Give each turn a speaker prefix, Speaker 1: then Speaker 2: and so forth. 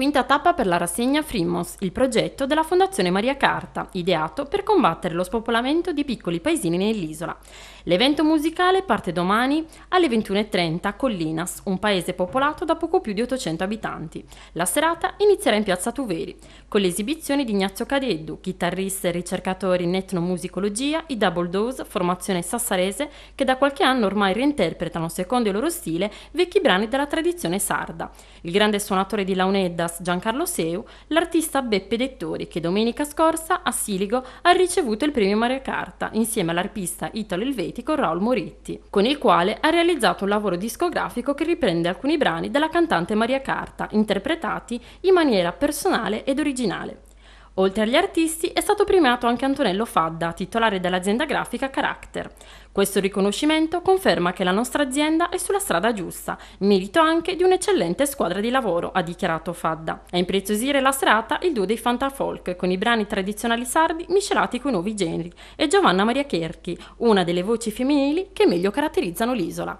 Speaker 1: Quinta tappa per la rassegna Frimos, il progetto della Fondazione Maria Carta, ideato per combattere lo spopolamento di piccoli paesini nell'isola. L'evento musicale parte domani alle 21.30 a Collinas, un paese popolato da poco più di 800 abitanti. La serata inizierà in piazza Tuveri, con le esibizioni di Ignazio Cadeddu, chitarrista e ricercatore in etnomusicologia, i Double Dose, formazione sassarese, che da qualche anno ormai reinterpretano secondo il loro stile vecchi brani della tradizione sarda. Il grande suonatore di Launedda, Vegas Giancarlo Seu, l'artista Beppe Dettori che domenica scorsa a Siligo ha ricevuto il premio Mario Carta insieme all'arpista italo-elvetico Raul Moritti, con il quale ha realizzato un lavoro discografico che riprende alcuni brani della cantante Maria Carta, interpretati in maniera personale ed originale. Oltre agli artisti è stato premiato anche Antonello Fadda, titolare dell'azienda grafica Character. Questo riconoscimento conferma che la nostra azienda è sulla strada giusta, merito anche di un'eccellente squadra di lavoro, ha dichiarato Fadda. A impreziosire la serata il duo dei Fantafolk con i brani tradizionali sardi miscelati coi nuovi generi e Giovanna Maria Cherchi, una delle voci femminili che meglio caratterizzano l'isola.